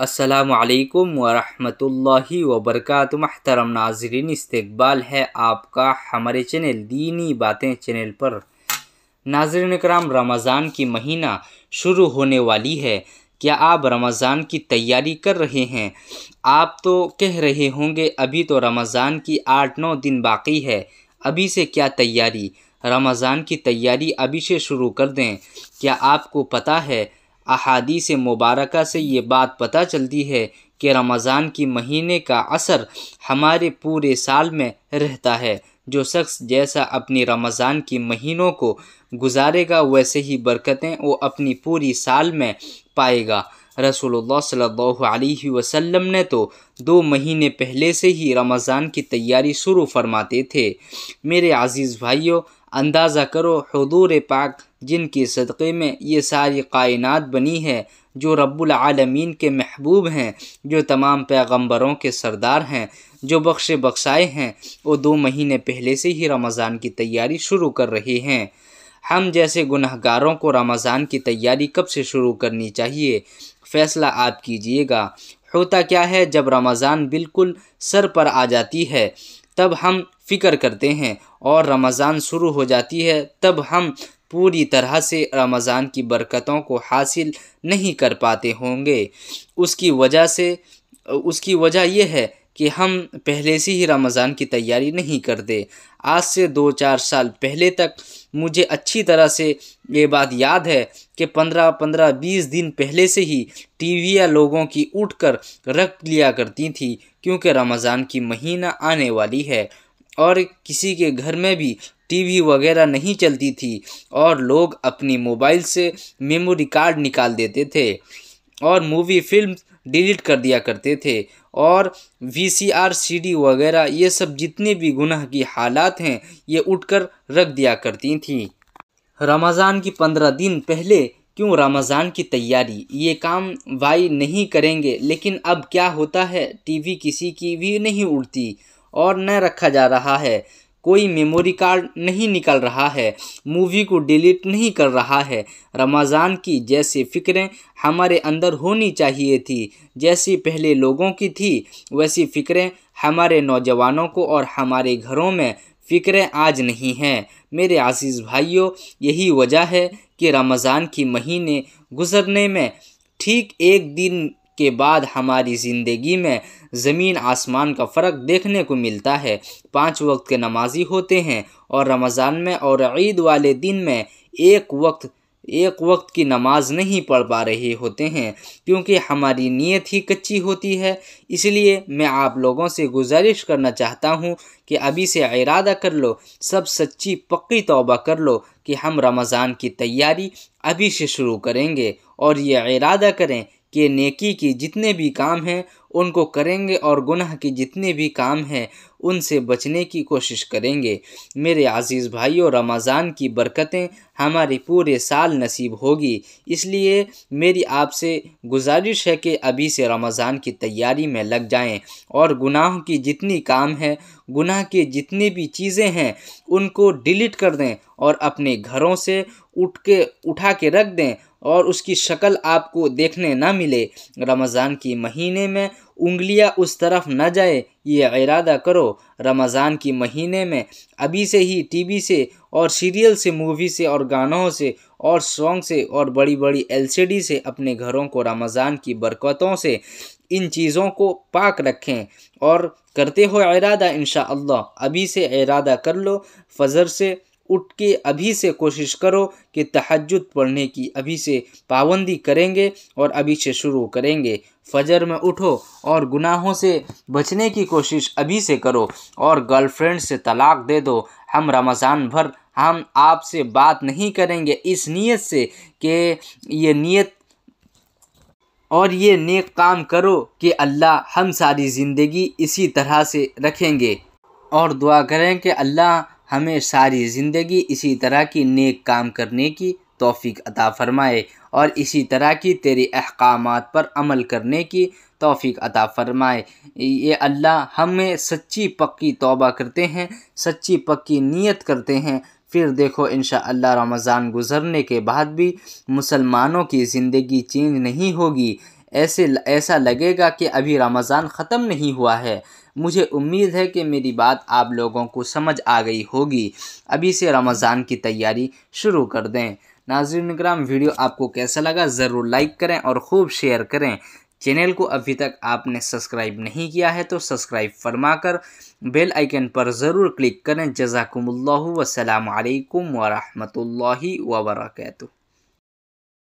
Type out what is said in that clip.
असलकम वरहमतुल्लि वबरकत महतरम नाजरीन इस्तबाल है आपका हमारे चैनल दीनी बातें चैनल पर नाजरन कराम रमज़ान की महीना शुरू होने वाली है क्या आप रमज़ान की तैयारी कर रहे हैं आप तो कह रहे होंगे अभी तो रमज़ान की आठ नौ दिन बाकी है अभी से क्या तैयारी रमज़ान की तैयारी अभी से शुरू कर दें क्या आपको पता है से मुबारक से ये बात पता चलती है कि रमज़ान की महीने का असर हमारे पूरे साल में रहता है जो शख्स जैसा अपनी रमज़ान की महीनों को गुजारेगा वैसे ही बरकतें वो अपनी पूरी साल में पाएगा रसोल्ला सल्लल्लाहु वसल्लम ने तो दो महीने पहले से ही रमज़ान की तैयारी शुरू फरमाते थे मेरे अज़ीज़ भाइयों अंदाज़ा करो हदूर पाक जिनके सदक़े में ये सारी कायनात बनी है जो रब्बुल आलमीन के महबूब हैं जो तमाम पैगंबरों के सरदार हैं जो बख्शे बख्शाए हैं वो दो महीने पहले से ही रमज़ान की तैयारी शुरू कर रहे हैं हम जैसे गुनहगारों को रमज़ान की तैयारी कब से शुरू करनी चाहिए फ़ैसला आप कीजिएगा होता क्या है जब रमज़ान बिल्कुल सर पर आ जाती है तब हम फ़िक्र करते हैं और रमज़ान शुरू हो जाती है तब हम पूरी तरह से रमज़ान की बरकतों को हासिल नहीं कर पाते होंगे उसकी वजह से उसकी वजह यह है कि हम पहले से ही रमज़ान की तैयारी नहीं करते आज से दो चार साल पहले तक मुझे अच्छी तरह से ये बात याद है कि पंद्रह पंद्रह बीस दिन पहले से ही टीवियाँ लोगों की उठ कर रख लिया करती थी क्योंकि रमज़ान की महीना आने वाली है और किसी के घर में भी टीवी वगैरह नहीं चलती थी और लोग अपनी मोबाइल से मेमोरी कार्ड निकाल देते थे और मूवी फिल्म डिलीट कर दिया करते थे और V C R C D वगैरह ये सब जितने भी गुनाह की हालात हैं ये उठकर रख दिया करती थी रमज़ान की पंद्रह दिन पहले क्यों रमज़ान की तैयारी ये काम भाई नहीं करेंगे लेकिन अब क्या होता है टीवी किसी की भी नहीं उड़ती और न रखा जा रहा है कोई मेमोरी कार्ड नहीं निकल रहा है मूवी को डिलीट नहीं कर रहा है रमज़ान की जैसी फ़िक्रें हमारे अंदर होनी चाहिए थी जैसी पहले लोगों की थी वैसी फ़िक्रें हमारे नौजवानों को और हमारे घरों में फ़िक्रें आज नहीं हैं मेरे आजीज़ भाइयों यही वजह है कि रमज़ान की महीने गुज़रने में ठीक एक दिन के बाद हमारी ज़िंदगी में ज़मीन आसमान का फ़र्क देखने को मिलता है पांच वक्त के नमाजी होते हैं और रमज़ान में और ईद वाले दिन में एक वक्त एक वक्त की नमाज नहीं पढ़ पा रहे होते हैं क्योंकि हमारी नीयत ही कच्ची होती है इसलिए मैं आप लोगों से गुजारिश करना चाहता हूँ कि अभी से इरादा कर लो सब सच्ची पक्की तौबा कर लो कि हम रमज़ान की तैयारी अभी से शुरू करेंगे और ये इरादा करें के नेकी की जितने भी काम हैं उनको करेंगे और गुनाह के जितने भी काम हैं उनसे बचने की कोशिश करेंगे मेरे आज़ीज़ भाइयों रमज़ान की बरकतें हमारे पूरे साल नसीब होगी इसलिए मेरी आपसे गुजारिश है कि अभी से रमज़ान की तैयारी में लग जाएं और गुनाहों की जितनी काम है गुनाह की जितनी भी चीज़ें हैं उनको डिलीट कर दें और अपने घरों से उठ के उठा के रख दें और उसकी शक्ल आपको देखने ना मिले रमज़ान के महीने में उंगलियां उस तरफ न जाए ये इरादा करो रमज़ान के महीने में अभी से ही टीवी से और सीरियल से मूवी से और गानों से और सॉन्ग से और बड़ी बड़ी एलसीडी से अपने घरों को रमज़ान की बरकतों से इन चीज़ों को पाक रखें और करते हो इरादा इन अभी से इरादा कर लो फजर से उठ के अभी से कोशिश करो कि तहजद पढ़ने की अभी से पाबंदी करेंगे और अभी से शुरू करेंगे फजर में उठो और गुनाहों से बचने की कोशिश अभी से करो और गर्लफ्रेंड से तलाक दे दो हम रमज़ान भर हम आपसे बात नहीं करेंगे इस नीयत से कि ये नीयत और ये नेक काम करो कि अल्लाह हम सारी ज़िंदगी इसी तरह से रखेंगे और दुआ करें कि अल्लाह हमें सारी ज़िंदगी इसी तरह की नेक काम करने की तौफीक अता फ़रमाए और इसी तरह की तेरे अहकाम पर अमल करने की तौफीक अता फ़रमाए ये अल्लाह हमें सच्ची पक्की तौबा करते हैं सच्ची पक्की नीयत करते हैं फिर देखो इन अल्लाह रमज़ान गुज़रने के बाद भी मुसलमानों की ज़िंदगी चेंज नहीं होगी ऐसे ऐसा लगेगा कि अभी रमज़ान ख़त्म नहीं हुआ है मुझे उम्मीद है कि मेरी बात आप लोगों को समझ आ गई होगी अभी से रमज़ान की तैयारी शुरू कर दें नाजर कराम वीडियो आपको कैसा लगा ज़रूर लाइक करें और ख़ूब शेयर करें चैनल को अभी तक आपने सब्सक्राइब नहीं किया है तो सब्सक्राइब फरमा कर बेल आइकन पर ज़रूर क्लिक करें जजाकम्ल वसलम वरहमल वर्का